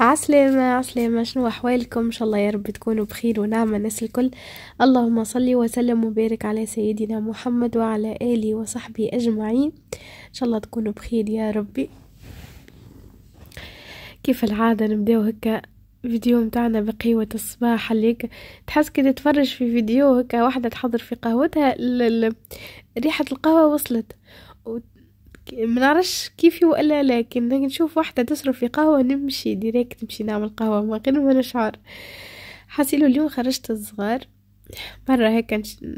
عسلامة عسلامة شنو أحوالكم إن شاء الله يا رب تكونوا بخير ونعمة الناس الكل اللهم صلي وسلم وبارك على سيدنا محمد وعلى آله وصحبه أجمعين إن شاء الله تكونوا بخير يا ربي كيف العادة نبداو هكا فيديو متاعنا بقهوة الصباح عليك تحس كده تفرج في فيديو هكا واحدة تحضر في قهوتها ريحة القهوة وصلت ما نعرفش كيفي ولا لكن نشوف واحدة تصرف في قهوة نمشي ديريكت نمشي نعمل قهوة من غير ما نشعر حاسين اليوم خرجت الصغار مرة هيك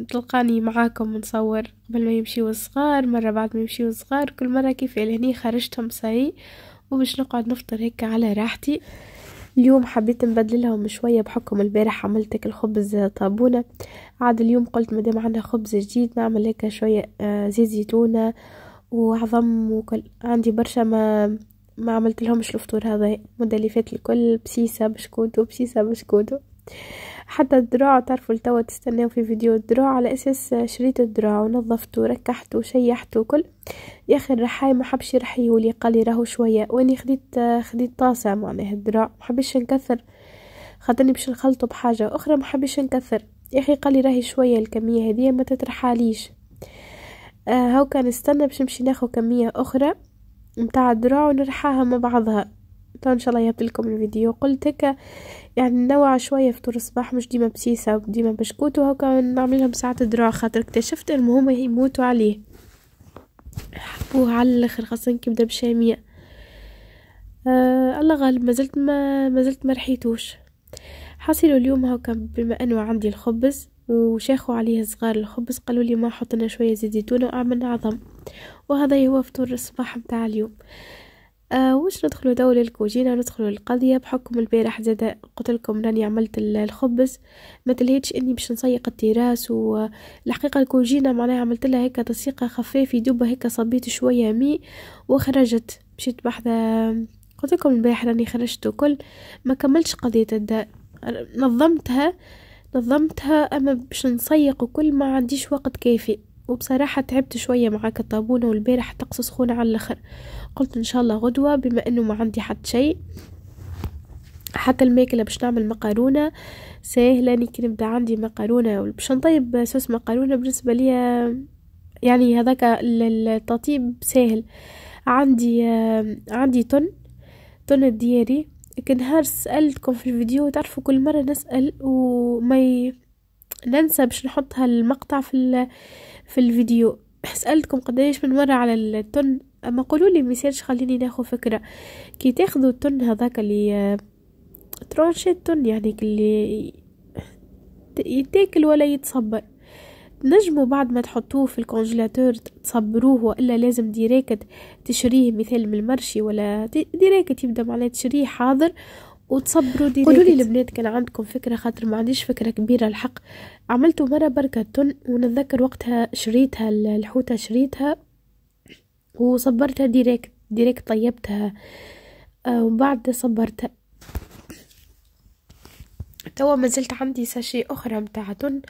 تلقاني معاكم نصور قبل ما يمشيو الصغار مرة بعد ما يمشيو الصغار كل مرة كيف لهني خرجتهم ساي وباش نقعد نفطر هيك على راحتي اليوم حبيت نبدلهم شوية بحكم البارح عملتك الخبز طابونة عاد اليوم قلت مادام عندنا خبز جديد نعمل هيك شوية آه، زيت زيتونة وعظم وكل عندي برشا ما ما عملت لهمش الفطور هذا المده اللي فاتت الكل بسيسه بشكوتو بسيسة بشكوتو حتى الدراع تعرفوا لتوا تستناو في فيديو الدراع على اساس شريت الدراع ونظفته وركحته وشيحته وكل يا اخي الرحاي ما حبش يرحيولي قال لي راهو شويه واني خديت خديت طاسه معناها الدراع ما حبش نكثر خاطرني باش نخلطه بحاجه اخرى ما حبش نكثر يا اخي قال لي راهي شويه الكميه هذه ما تترحاليش آه كان نستنى باش نمشي ناخد كمية أخرى متاع الدراع ونرحاها مع بعضها تو ان شاء الله يهبط لكم الفيديو قلت هكا يعني نوع شويه فطور الصباح مش ديما بسيسه وديما بشكوت وهكا نعملهم ساعه دراع خاطر اكتشفت المهم يموتوا عليه حبوه على الاخر خاصه كي بدا بشاميه آه الله غالب مازلت ما مازلت ما رحيتوش حصلوا اليوم هكا بما انه عندي الخبز وشاخوا عليه صغار الخبز قالوا لي ما حطنا شوية زيت زيتون وعملنا عظم وهذا هو فطور الصباح متاع اليوم آه وش ندخلوا دوا للكوجينة ندخلوا للقضية بحكم البارح زاد قلت لكم راني عملت الخبز ما تلهيتش اني باش نسيق التراس والحقيقة الكوجينة معناها عملت لها هيك تسيقة خفيف يدوبها هيك صبيت شوية مي وخرجت مشيت بحذا آه، قلت لكم البارح راني خرجت وكل ما كملتش قضية الداء نظمتها نظمتها أما باش نسيق وكل ما عنديش وقت كافي وبصراحة تعبت شوية معاك الطابونة والبارح طقس سخونة على الآخر قلت إن شاء الله غدوة بما أنه ما عندي حد شيء حتى الماكله باش نعمل مقارونه ساهله اني كنبدا عندي مقارونه باش نطيب صوص مقارونه بالنسبه ليا يعني هذاك التطيب ساهل عندي آه، عندي تن تن الدياري كنهار سألتكم في الفيديو تعرفوا كل مرة نسأل وما ي... ننسى باش نحط هالمقطع في ال... في الفيديو سألتكم قديش من مرة على التن اما قولوا لي ميسيرش خليني ناخذ فكرة كي تاخذوا التن هذاك اللي ترونشي التن يعني اللي يتاكل ولا يتصبر تنجموا بعد ما تحطوه في الكونجيلاتور تصبروه والا لازم ديريكت تشريه مثال من المرشي ولا ديريكت يبدا معناه تشريه حاضر وتصبروا ديريكت قولوا لي البنات كان عندكم فكره خاطر ما عنديش فكره كبيره الحق عملتو مره بركه تن ونتذكر وقتها شريتها الحوته شريتها وصبرتها ديريكت ديريكت طيبتها آه، وبعد صبرتها توا مازلت عندي ساشي اخرى متاع تن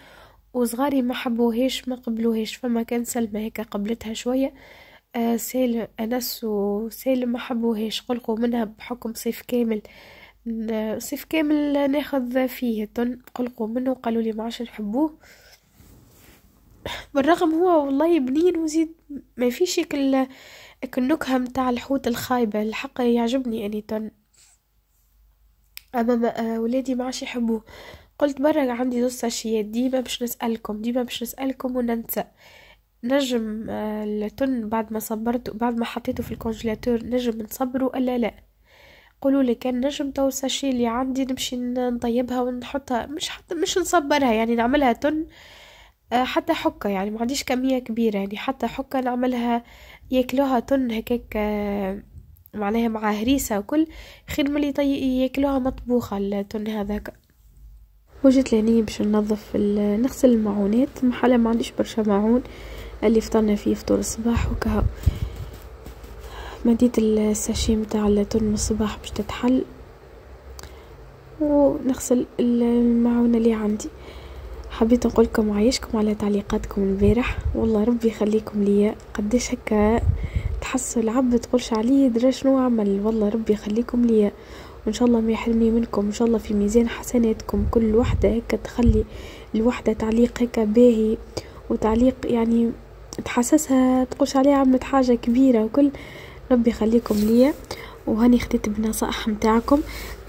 وصغاري ما حبوهاش ما قبلوهاش فما كان سلمى هيك قبلتها شويه آه سالم انس وسالم ما حبوهاش قلقوا منها بحكم صيف كامل صيف كامل ناخذ فيه تن قلقوا منه قالوا لي ما عادش نحبوه بالرغم هو والله بنين وزيد ما فيش النكهه متاع الحوت الخايبه الحق يعجبني اني تن اما آه، ولادي ما عادش يحبوه قلت برا عندي زوج ساشيات ديما باش نسألكم ديما باش نسألكم وننسى نجم التن آه، بعد ما صبرته بعد ما حطيته في الكونجيلاتور نجم نصبره ولا لا قولوا لي كان نجم تو الساشي اللي عندي نمشي نطيبها ونحطها مش حتى مش نصبرها يعني نعملها تن آه، حتى حكة يعني ما عنديش كمية كبيرة يعني حتى حكة نعملها ياكلوها تن هكاك آه، معناها مع هريسة وكل خير ملي ياكلوها مطبوخة التن هذاك وجدت لهني باش ننظف نغسل المعونات محل ما عنديش برشا معون اللي فطرنا فيه فطور الصباح وكهو مديت الساشي متاع التون الصباح باش تتحل ونغسل المعونة اللي عندي حبيت نقولكم عايشكم على تعليقاتكم البارح والله ربي يخليكم ليا قديش هكا تحسوا العبد تقولش عليه درا شنو عمل والله ربي يخليكم ليا وان شاء الله ما يحرمني منكم ان شاء الله في ميزان حسناتكم كل وحده هيك تخلي الوحده تعليق هيك باهي وتعليق يعني تحسسها تقولش عليها عملت حاجه كبيره وكل ربي يخليكم ليا وهاني خديت بنصائح متاعكم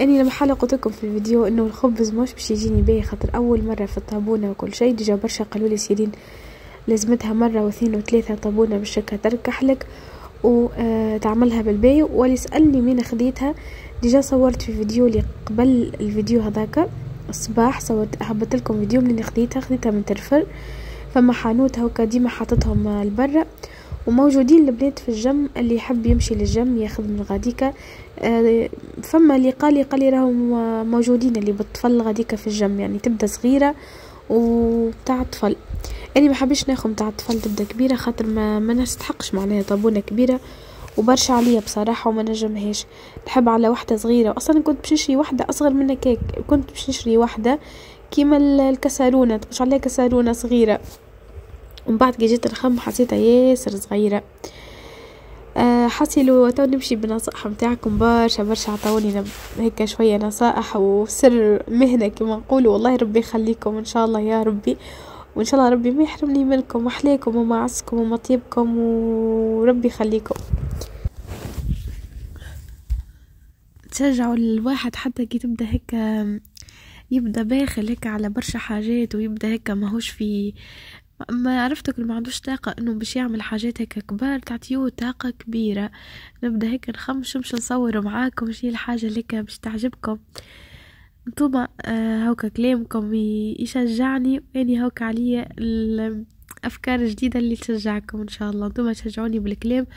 اني لما حاله قلت لكم في الفيديو انه الخبز مش باش يجيني باهي خاطر اول مره في الطابونه وكل شيء ديجا برشا قالوا لي سيرين لازمتها مره واثنين وثلاثه طابونه باش تركح لك وتعملها آه، بالبي واللي سالني مين خديتها ديجا صورت في فيديو لي قبل الفيديو هذاك الصباح صورت هبطت لكم فيديو اللي خديتها خديتها من ترفل فما حانوت هكا ديما حاطتهم لبرا وموجودين البنات في الجيم اللي يحب يمشي للجيم ياخذ من غاديكا آه، فما اللي قال لي قال لي راهم موجودين اللي بالطفل غاديكا في الجيم يعني تبدا صغيره وتاع طفل انا ما حبيتش ناخذ تاع الطفل تبدا كبيره خاطر ما, ما نستحقش معناها طابونه كبيره وبرشا عليا بصراحه وما نجمهاش نحب على وحده صغيره أصلا كنت باش نشري وحده اصغر من كيك كنت باش نشري وحده كيما الكسرونه تقش عليها كسرونه صغيره ومن بعد كي جيت نخم حسيتها ياسر صغيره أه لو تو نمشي بالنصائح نتاعكم برشا برشا عطوني هيك شويه نصائح وسر مهنه كما نقولوا والله ربي يخليكم ان شاء الله يا ربي وان شاء الله ربي ما يحرمني منكم وحليكم وما عسكم وما طيبكم وربي يخليكم تشجعوا الواحد حتى كي تبدا هيك يبدا باخل هيك على برشا حاجات ويبدا هيك ماهوش في ما عرفتك ما عندوش طاقة انه باش يعمل حاجات هيك كبار تعطيوه طاقة كبيرة نبدا هيك نخمش مش نصور معاكم شي الحاجة اللي باش تعجبكم نتوما آه، هوكا كلامكم يشجعني واني هوكا عليا الافكار الجديده اللي تشجعكم ان شاء الله نتوما تشجعوني بالكلام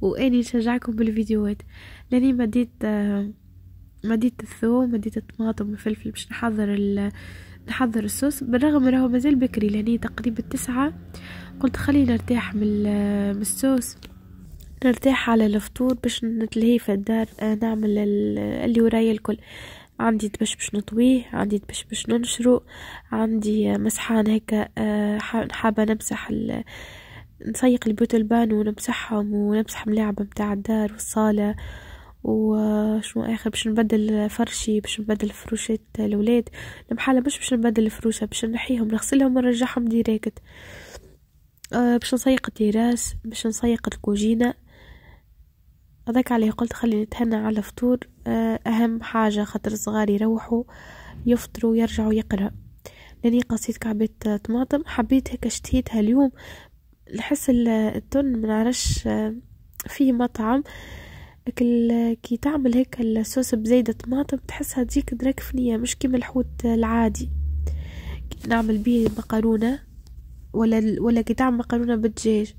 واني نشجعكم بالفيديوهات لاني مديت آه، مديت الثوم مديت الطماطم والفلفل باش نحضر ال... نحضر الصوص بالرغم راهو مازال بكري لاني تقريبا تسعة قلت خلينا نرتاح من الصوص نرتاح على الفطور باش نتلهي في الدار آه، نعمل اللي ورايا الكل عندي دبش باش نطويه عندي دبش باش ننشرو عندي مسحان هيك آه، حابة نمسح ال... نسيق البيوت البان ونمسحهم ونمسح ملاعب متاع الدار والصالة وشنو آه، اخر باش نبدل فرشي باش نبدل فروشات الاولاد المحالة مش باش نبدل الفروشة باش نحيهم نغسلهم ونرجعهم ديريكت آه، باش نسيق التراس باش نسيق الكوجينه هذاك عليه قلت خلي نتهنى على الفطور آه، أهم حاجة خاطر الصغار يروحوا يفطروا يرجعوا يقرأ لاني قصيت كعبة آه، طماطم حبيت هيك اشتهيتها اليوم نحس التون منعرفش آه، في مطعم كي تعمل هيك الصوص بزيدة طماطم تحسها تجيك دراك فنية مش كيما الحوت العادي نعمل بيه مقرونة ولا ولا كي تعمل مقرونة بالدجاج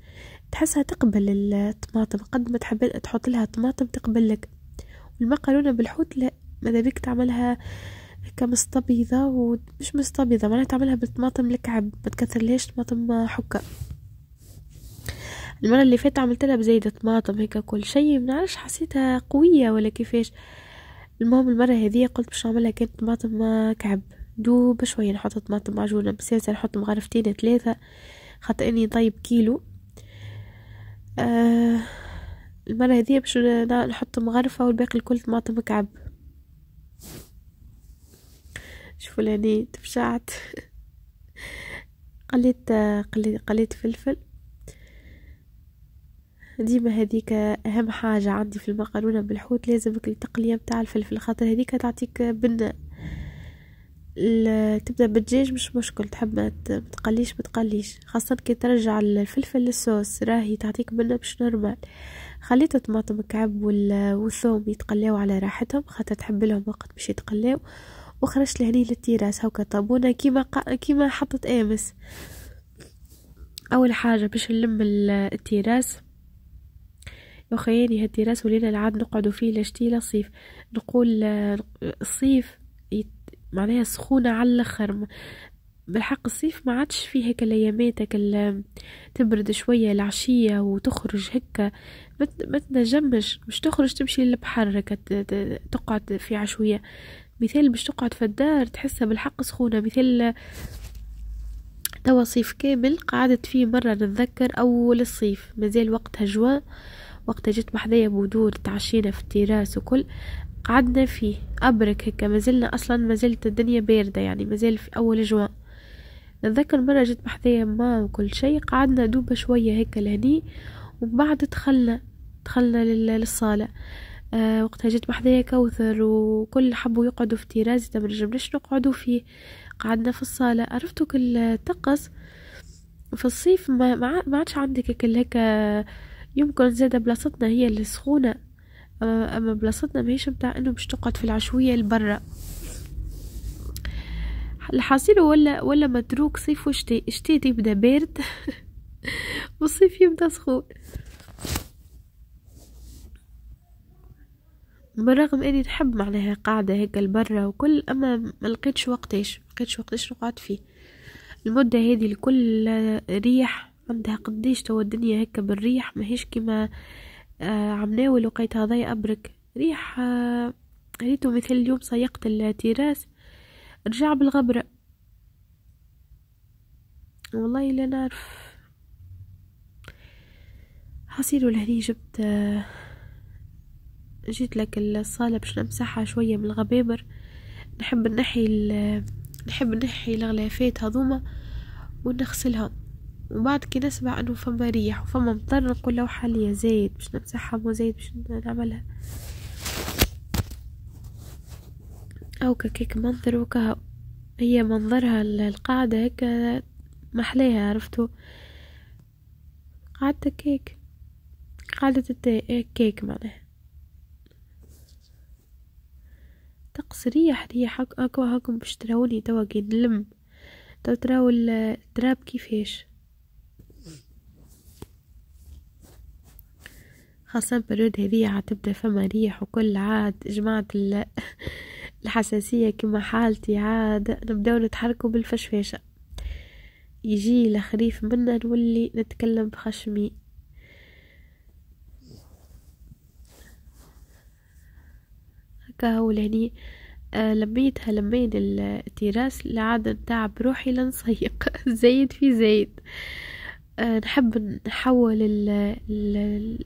تحسها تقبل الطماطم قد ما تحب تحط لها طماطم تقبل لك والمكرونة بالحوت لا ماذا بيك تعملها كمستبيضة ومش مستبيضة معناها تعملها بالطماطم الكعب ما تكثرلهاش طماطم حكة المرة اللي فاتت عملت لها بزايدة طماطم هيك كل شيء نعرفش حسيتها قوية ولا كيفاش المهم المرة هذه قلت باش نعملها كانت طماطم كعب دوب شوية نحط طماطم معجونة بساسة نحط مغرفتين ثلاثة خاطر اني طيب كيلو آه، المرة هذه باش نحط مغرفة والباقي الكل طماطم مكعب شوفوا لاني تفشعت قليت قليت قليت فلفل ديما هذيك اهم حاجة عندي في المقرونة بالحوت لازم التقلية بتاع الفلفل خاطر هذيك تعطيك بنة تبدا بالدجاج مش مشكل تحب ما تقليش ما تقليش خاصه كي ترجع الفلفل للصوص راهي تعطيك منه مش نورمال خليت الطماطم كعب والثوم يتقلاو على راحتهم خاطر تحب لهم وقت باش يتقلاو وخرجت لهني للتيراس هاكا طابونه كيما قا... كيما حطت امس اول حاجه باش نلم التيراس وخياني يعني هالتيراس ولينا العاد نقعدوا فيه لشتي لصيف نقول آه، الصيف معناها سخونة على الاخر بالحق الصيف ما عادش فيه هيك الايامات تبرد شويه العشيه وتخرج هكا ما تنجمش مش تخرج تمشي للبحر هكا تقعد في عشويه مثال باش تقعد في الدار تحسها بالحق سخونه مثال توا صيف كامل قعدت فيه مرة نتذكر أول الصيف مازال وقتها جوا وقتها جيت بحذايا بودور تعشينا في التراس وكل قعدنا فيه أبرك هكا مازلنا أصلا مازلت الدنيا باردة يعني مازال في أول أجواء نتذكر مرة جيت بحذايا ما وكل شيء قعدنا دوبة شوية هكا لهني ومن بعد دخلنا دخلنا للصالة آه وقتها جيت بحذايا كوثر وكل حبوا يقعدوا في تيرازي ما نجمناش نقعدوا فيه قعدنا في الصالة عرفتوا كل الطقس في الصيف ما, ما عادش عندك كل هكا يمكن زادة بلاصتنا هي اللي سخونة اما بلاصتنا ماهيش متاع انه باش تقعد في العشويه لبرا الحاصل ولا ولا متروك صيف وشتاء الشتاء تبدا بارد والصيف يبدا سخون بالرغم اني نحب معناها قاعدة هيك البرة وكل اما ملقيتش وقتاش ملقيتش وقتاش نقعد فيه المدة هذه الكل ريح عندها قديش توا الدنيا هيك بالريح ماهيش كيما آه، عم ناول وقيت هذايا أبرك ريح آه ريتو مثل اليوم صيقت التراس رجع بالغبرة والله لا نعرف حصيلو لهني جبت آه، جيت لك الصالة باش نمسحها شوية من الغبابر نحب نحي نحب نحي الغلافات هذوما ونغسلهم بعد كي نسمع انه فما ريح وفما مطر نقول له حاليا زايد باش نمسحها مو زايد باش نعملها او كيك منظر وكها هي منظرها القاعدة هيك محليها عرفتو قاعدة كيك قاعدة كيك معناها طقس ريح ريح هاكو هاكم باش تراوني توا كي نلم تو تراو التراب كيفاش خاصة برود هذه عتبدا فما ريح وكل عاد جماعة الحساسية كما حالتي عاد نبداو نتحركوا بالفشفاشة يجي الخريف منا نولي نتكلم بخشمي هكا هو لهني آه لميتها لمين التراس لعاد تعب روحي لنصيق زايد في زايد آه، نحب نحول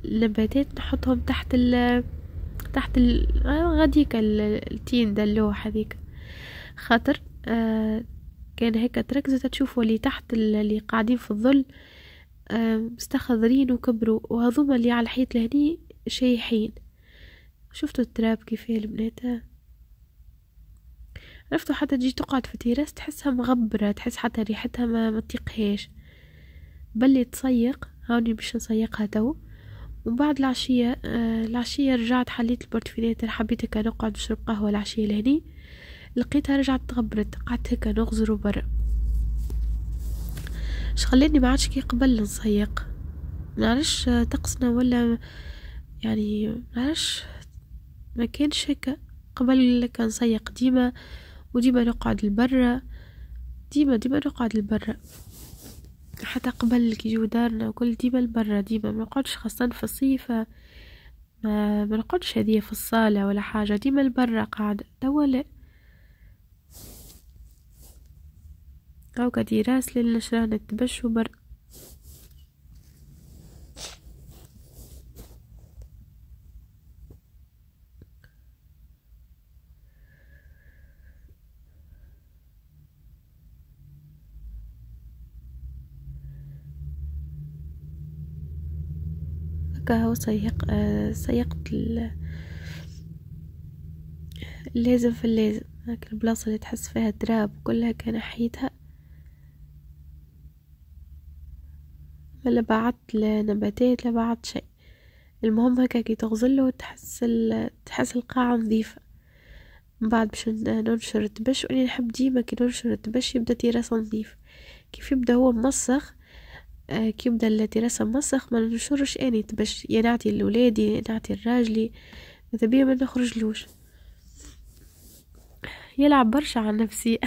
النباتات نحطهم تحت ال تحت ال غاديك التين ده اللوح هذيك خاطر آه، كان هيك تركزوا تشوفوا اللي تحت اللي قاعدين في الظل آه، مستخضرين وكبروا وهذوما اللي على الحيط لهني شايحين شفتوا التراب كيفاه البنات عرفتوا حتى تجي تقعد في تيراس تحسها مغبرة تحس حتى ريحتها ما, ما تطيقهاش بلي تصيق هاوني باش نصيقها تو ومن بعد العشية آه العشية رجعت حليت البورتفيلات حبيت هكا نقعد نشرب قهوة العشية لهني لقيتها رجعت تغبرت قعدت هكا نغزر برا شخلاني ما عادش كي قبل نصيق نعرفش طقسنا ولا يعني نعرفش ما كانش هكا قبل كان نسيق ديما وديما نقعد لبرا ديما ديما نقعد لبرا حتى قبل كيجيو دارنا وكل ديما لبرا ديما ما نقعدش خاصة في الصيف ما نقعدش هدية في الصالة ولا حاجة ديما لبرا قاعدة توا لا هاكا ديراس للنشرة تبشو برا سيق آه، سيقة اللازم في اللازم هاك البلاصة اللي تحس فيها تراب كلها كان حيتها ما لا بعت لا نباتات لا بعت شيء المهم هكا كي تغزله تحس تحس القاعة نظيفة من بعد باش ننشر التبش وانا نحب ديما كي ننشر التبش يبدا تيراسه نظيف كيف يبدا هو موسخ آه، كيبدا الدراسة مسخ ما ننشرش اني باش يا نعطي لولادي نعطي لراجلي ماذا بيا ما نخرجلوش يلعب برشا على نفسي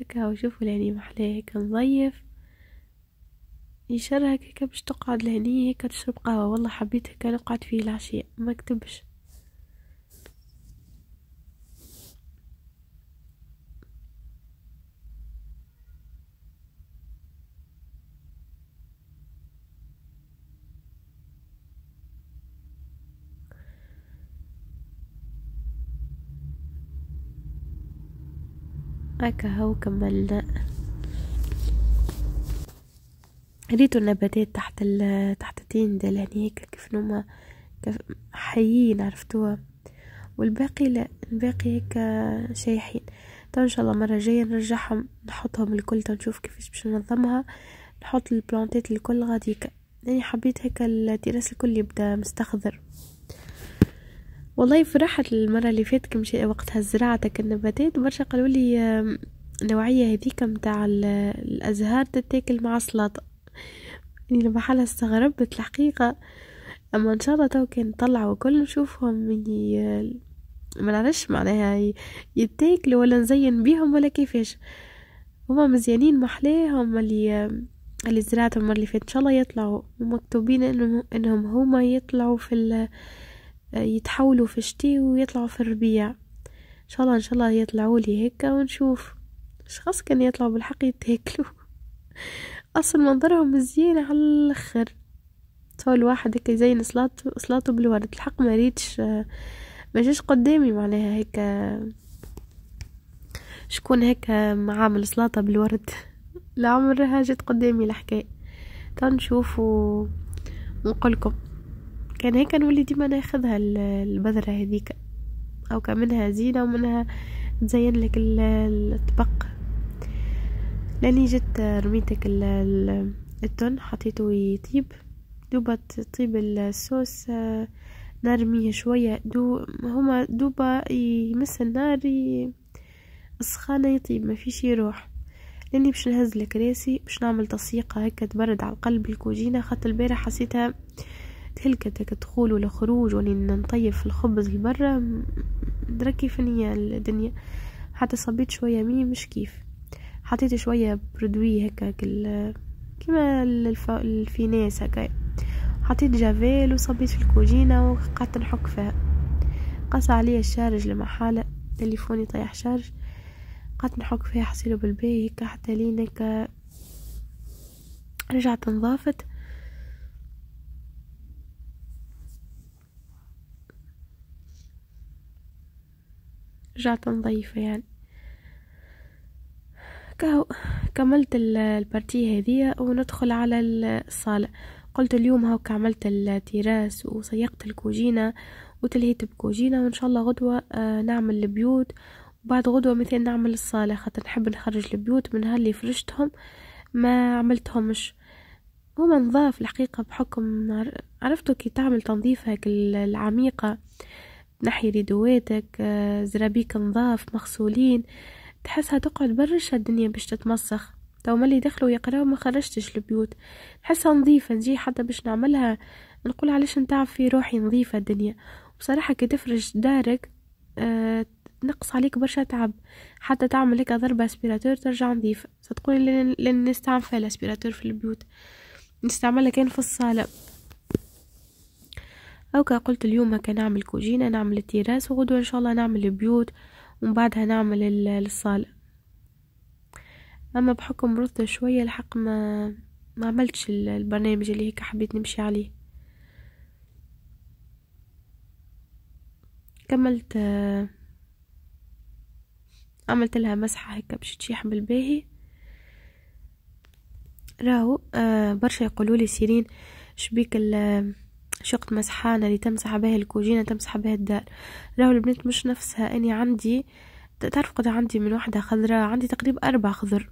هكا شوفوا لهني محلاه هكا نظيف يشرها هكا باش تقعد لهني هكا تشرب قهوة والله حبيت هكا نقعد فيه العشية ما كتبش هاكا هو كملنا ريتو النباتات تحت ال تحت التندل يعني هيك كيف نوما حيين عرفتوها والباقي لا الباقي هيك شايحين طبعا ان شاء الله مرة جاية نرجعهم نحطهم الكل تنشوف كيفاش باش ننظمها نحط البلانتات الكل غاديك يعني حبيت هيك التراس الكل يبدا مستخضر والله فرحت المرة اللي فاتت كمش وقتها زرعتك النباتات برشا قالوا لي النوعية هذيك متاع الأزهار تتاكل مع السلطة يعني لما حالها استغربت الحقيقة أما إن شاء الله تو كان طلع وكل نشوفهم يعني، آه، ما نعرفش معناها يتاكلوا ولا نزين بيهم ولا كيفاش هما مزيانين محلاهم اللي اللي زرعتهم المرة اللي فاتت ان شاء الله يطلعوا ومكتوبين انهم انهم هما يطلعوا في يتحولوا في الشتي ويطلعوا في الربيع ان شاء الله ان شاء الله يطلعوا لي هيك ونشوف اشخاص كان يطلعوا بالحق يتاكلوا اصلا منظرهم مزيان على الاخر طول الواحد هيك يزين صلاته صلاته بالورد الحق ما ريتش ما جاش قدامي معناها هيك شكون هيك عامل صلاته بالورد لا عمرها جت قدامي الحكايه تنشوفوا ونقولكم كان هيك نولي ديما ناخذها البذرة هذيك او كمنها زينة ومنها تزين لك الطبق لاني جيت رميتك التون حطيته يطيب دوبا تطيب الصوص آه، نرميه شوية دو هما دوبا يمس النار السخانة يطيب ما فيش يروح لاني باش نهز راسي باش نعمل تصيقة هكا تبرد على القلب الكوجينة خاطر البارح حسيتها هلكة كدخول ولا خروج ولا نطيب في الخبز لبرا كيف هي الدنيا حتى صبيت شوية مي مش كيف حطيت شوية برودوي هكا كيما الفيناس هكا حطيت جافيل وصبيت في الكوجينة وقعدت نحك فيها قص عليا الشارج لمحالة تليفوني طيح شارج قعدت نحك فيها حصيله بالباهي هكا حتى لين هكا رجعت نظافت رجعت نضيفه يعني كهو كملت البارتي هذه وندخل على الصالة قلت اليوم هاو عملت التراس وصيقت الكوجينة وتلهيت بكوجينة وإن شاء الله غدوة آه، نعمل البيوت وبعد غدوة مثلا نعمل الصالة خاطر نحب نخرج البيوت من هاللي فرشتهم ما عملتهمش هما نظاف الحقيقة بحكم عرفتوا كي تعمل تنظيف هاك العميقة نحي ريدواتك آه، زرابيك نظاف مغسولين تحسها تقعد برشا الدنيا باش تتمسخ تو ملي دخلوا يقراو ما خرجتش البيوت نحسها نظيفة نجي حتى باش نعملها نقول علاش نتعب في روحي نظيفة الدنيا بصراحة كي تفرج دارك آه نقص عليك برشا تعب حتى تعمل لك ضربة اسبيراتور ترجع نظيفة ستقولي لن نستعمل الاسبيراتور في البيوت نستعملها كان في الصالة أو قلت اليوم هكا نعمل كوجينة نعمل التيراس وغدوة إن شاء الله نعمل البيوت ومن بعدها نعمل الصالة أما بحكم رثة شوية الحق ما ما عملتش البرنامج اللي هيك حبيت نمشي عليه كملت عملت لها مسحة هيك باش تشيح بالباهي راهو آه، برشا يقولولي سيرين شبيك ال شقت مسحانة اللي تمسح بها الكوجينة تمسح بها الدار راهو البنات مش نفسها اني عندي تعرف قد عندي من واحدة خضراء عندي تقريبا أربع خضر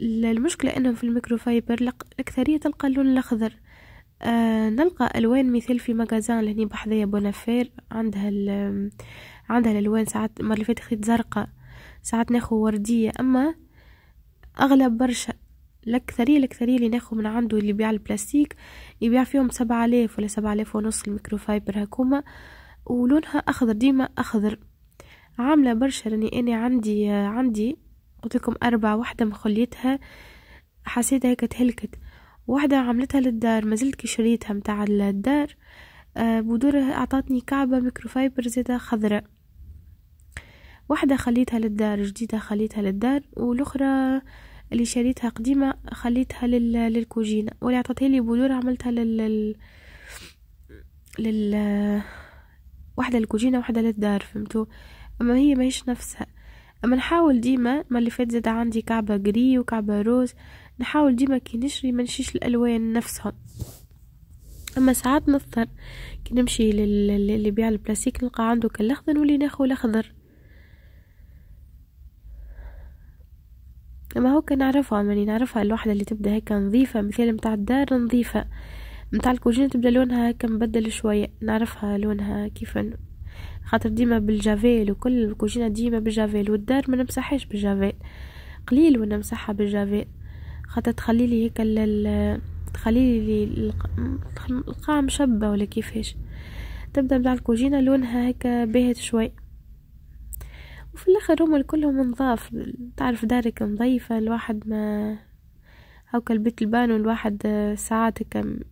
المشكلة انهم في الميكروفايبر الأكثرية تلقى اللون الأخضر آه نلقى ألوان مثال في مجازان لهني بحذايا بونافير عندها ال... عندها الألوان ساعات مرة اللي فاتت خديت زرقاء ساعات ناخو وردية أما أغلب برشا الأكثرية الأكثرية اللي ناخد من عنده اللي يبيع البلاستيك يبيع فيهم سبعة آلاف ولا سبعة آلاف ونص الميكروفايبر هكوما ولونها أخضر ديما أخضر عاملة برشا راني أنا عندي عندي قلت لكم أربع واحدة مخليتها حسيتها هيك تهلكت واحدة عملتها للدار مازلت كي شريتها متاع الدار آه بدورها أعطتني كعبة ميكروفايبر زيادة خضراء واحدة خليتها للدار جديدة خليتها للدار والأخرى اللي شريتها قديمة خليتها لل... للكوجينة واللي عطتها لي بودور عملتها لل لل واحدة للكوجينة واحدة للدار فهمتوا اما هي ماهيش نفسها اما نحاول ديما ما اللي فات زاد عندي كعبة جري وكعبة روز نحاول ديما كي نشري ما نشيش الالوان نفسهم اما ساعات نضطر كي نمشي للي بيع البلاستيك نلقى عنده كالاخضر نولي ناخو الاخضر لما هو نعرفها ماني نعرفها الوحده اللي تبدا هيك نظيفه مثال متاع الدار نظيفه متاع الكوجينه تبدا لونها هكا مبدل شويه نعرفها لونها كيف خاطر ديما بالجافيل وكل الكوجينه ديما بالجافيل والدار ما نمسحهاش بالجافيل قليل ونمسحها بالجافيل خاطر تخليلي هيك لل... تخليلي القاع مشبه ولا كيفاش تبدا متاع الكوجينه لونها هيك باهت شوي وفي الاخر هم كلهم نظاف تعرف دارك نظيفة الواحد ما هاكا البيت البان والواحد ساعات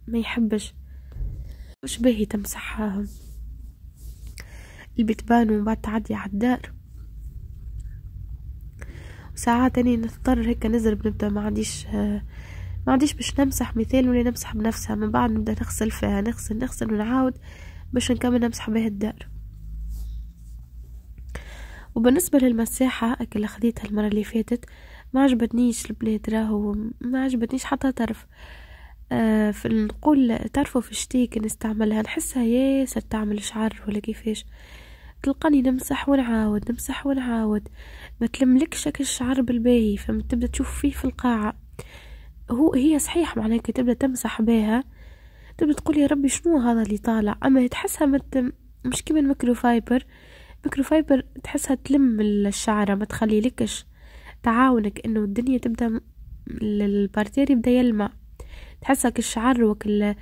ما يحبش وش باهي تمسحها البيت بان وبعد بعد تعدي على الدار وساعات اني نضطر هيك نزرب نبدا ما عنديش ما عنديش باش نمسح مثال ولا نمسح بنفسها من بعد نبدا نغسل فيها نغسل نغسل ونعاود باش نكمل نمسح بها الدار وبالنسبة للمساحة اللي خديتها المرة اللي فاتت ما عجبتنيش البلاد راهو ما عجبتنيش حتى طرف آه، في نقول طرفه في الشتي كي نستعملها نحسها ياسر تعمل شعر ولا كيفاش تلقاني نمسح ونعاود نمسح ونعاود ما تلملكش الشعر بالباهي فما تبدا تشوف فيه في القاعة هو هي صحيح معناها كي تبدا تمسح بها تبدا تقول يا ربي شنو هذا اللي طالع اما تحسها مت مش كيما الميكرو فايبر ميكروفايبر تحسها تلم الشعرة ما تخليلكش تعاونك انه الدنيا تبدا البارتير يبدا يلمع تحسها كالشعر وكال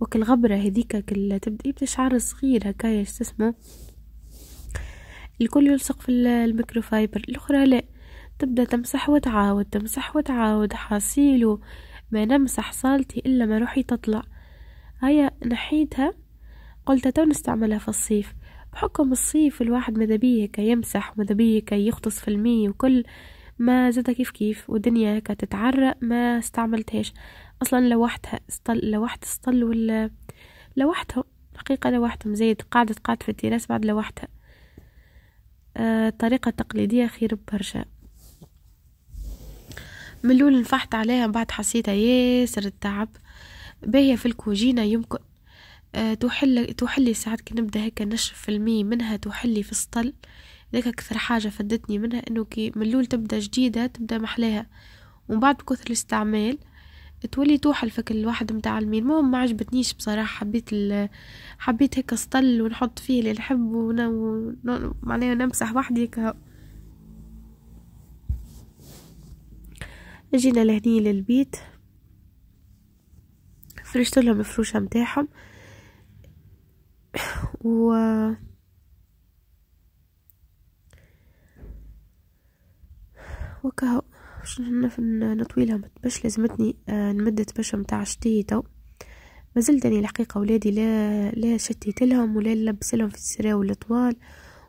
وكل غبرة هذيك كل تبدا يبدا شعر صغير هكايا اسمه الكل يلصق في الميكروفايبر الاخرى لا تبدا تمسح وتعاود تمسح وتعاود حاصيلو ما نمسح صالتي الا ما روحي تطلع هيا نحيتها قلت تو نستعملها في الصيف بحكم الصيف الواحد ماذا بيه هيك يمسح وماذا بيه هيك يغطس في المي وكل ما زاد كيف كيف والدنيا هكا تتعرق ما استعملتهاش اصلا لوحتها استل لوحت استل ولا لوحتهم حقيقة لوحتهم زيد قاعدة قاعدة في التراس بعد لوحتها آه الطريقة التقليدية خير برشا من الأول نفحت عليها بعد حسيتها ياسر التعب باهية في الكوجينة يمكن آه، توحل تحلي ساعات كي نبدا هيك نشف في المي منها تحلي في السطل ذاك أكثر حاجة فدتني منها إنه كي من الأول تبدا جديدة تبدا محلاها ومن بعد بكثر الاستعمال تولي توحل فك الواحد متاع المين المهم ما عجبتنيش بصراحة حبيت ال... حبيت هيك سطل ونحط فيه اللي نحب ون... ون... معناها نمسح وحدي هيك جينا لهني للبيت فرشت لهم الفروشة متاعهم و وكهو شنو نطويلها باش لازمتني آه، نمدت باش متاع شتي تو مازلت أنا الحقيقة ولادي لا لا شتيت لهم ولا لهم في السراول الطوال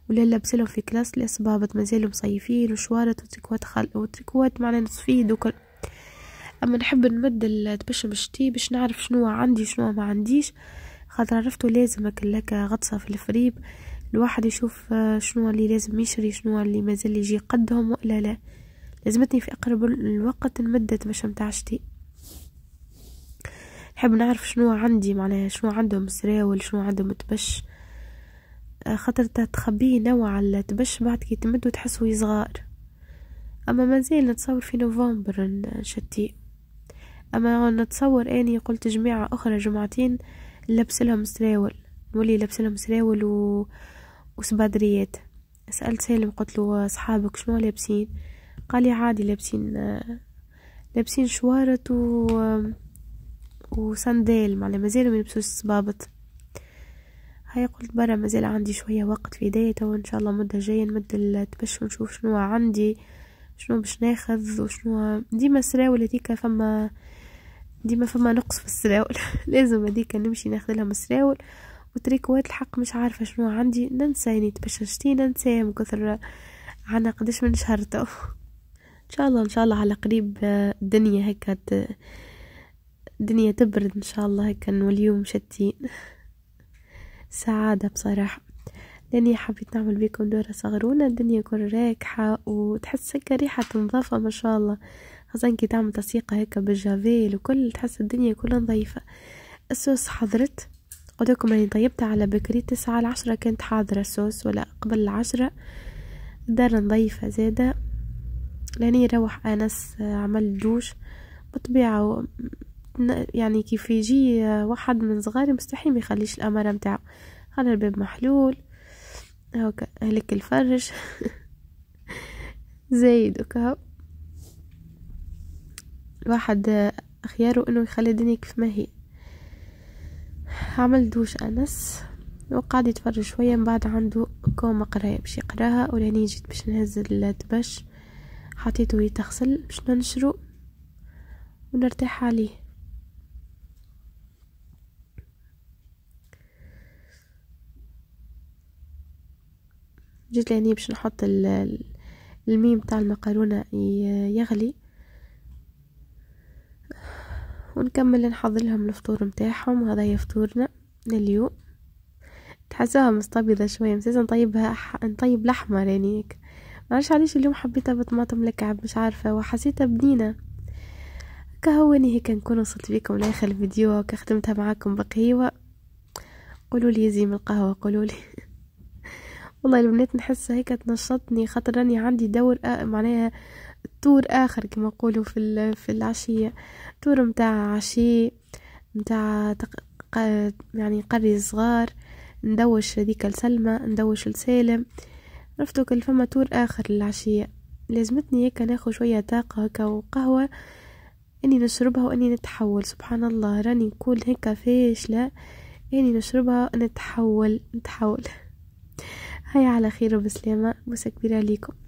ولا لهم في كلاس لاسباب مازالوا مصيفين وشوارط وتريكوات خل وتريكوات معنا نصفيه دوك أما نحب نمد تبشم الشتي باش نعرف شنو عندي شنو ما عنديش خاطر عرفتو لازمك لك غطسة في الفريب الواحد يشوف آه، شنو اللي لازم يشري شنو اللي مازال يجي قدهم ولا لا لازمتني في أقرب الوقت المدة باش شتي نحب نعرف شنو عندي معناها شنو عندهم سراول شنو عندهم تبش آه، خاطر تخبيه نوع على تبش بعد كي تمد وتحسه صغار اما مازال نتصور في نوفمبر شتي اما نتصور اني قلت جماعة اخرى جمعتين نلبس لهم سراول نولي لبس لهم سراول و... وسبادريات سألت سالم قلت له أصحابك شنو لابسين قال لي عادي لابسين لابسين شوارت و وصندال معنا مازالوا ما يلبسوش الصبابط هاي قلت برا مازال عندي شويه وقت في يديا تو ان شاء الله مده جايه نمد التبش ونشوف شنو عندي شنو باش ناخذ وشنو ديما السراول هذيك فما ديما فما نقص في السراول لازم هذيك نمشي ناخذ لها السراول وتريكوات الحق مش عارفه شنو عندي ننسى اني تبشرشتي ننسى من كثر عنا قداش من شهر تو ان شاء الله ان شاء الله على قريب آه، الدنيا هكا الدنيا تبرد ان شاء الله هكا واليوم شتين سعادة بصراحة لاني حبيت نعمل بكم دورة صغرونة الدنيا كل راكحة وتحس هكا ريحة نظافة ما شاء الله خاصة كي تعمل تسيقة هكا بالجافيل وكل تحس الدنيا كلها نظيفة الصوص حضرت قلت لكم اني طيبتها على بكري تسعة لعشرة كانت حاضرة الصوص ولا قبل العشرة دار نظيفة زادة لاني روح انس عمل دوش بالطبيعة يعني كيف يجي واحد من صغاري مستحيل ما يخليش الامارة متاعو خلى الباب محلول هكا هلك الفرش زايد هكا الواحد خياره انه يخلي الدنيا كيف ما هي عمل دوش انس وقعد يتفرج شويه من بعد عنده كوم قرايه باش يقراها وراني جيت باش نهز الدبش حطيته يتغسل باش ننشره ونرتاح عليه جيت لهني باش نحط الميم تاع المقرونه يغلي ونكمل نحضر لهم الفطور متاعهم وهذا هي فطورنا لليوم تحسوها مستبيضة شوية مسيزة نطيبها ح... نطيب لحمة رانيك يعني هيك معرفش علاش اليوم حبيتها بطماطم لكعب مش عارفة وحسيتها بنينة كهوني هيك نكون وصلت فيكم لاخر الفيديو وكخدمتها معاكم بقهيوة قولوا لي زي من القهوة قولوا لي والله البنات نحس هيك تنشطني خاطر راني عندي دور آه، معناها تور اخر كما نقولوا في في العشيه تور متاع عشي متاع يعني قري صغار ندوش هذيك لسلمى ندوش لسالم عرفتوا كل فما تور اخر للعشيه لازمتني هيك ناخد شويه طاقه هكا وقهوه اني نشربها واني نتحول سبحان الله راني نكون فيش فاشله اني نشربها نتحول نتحول هيا على خير وبسلامه بوسه كبيره ليكم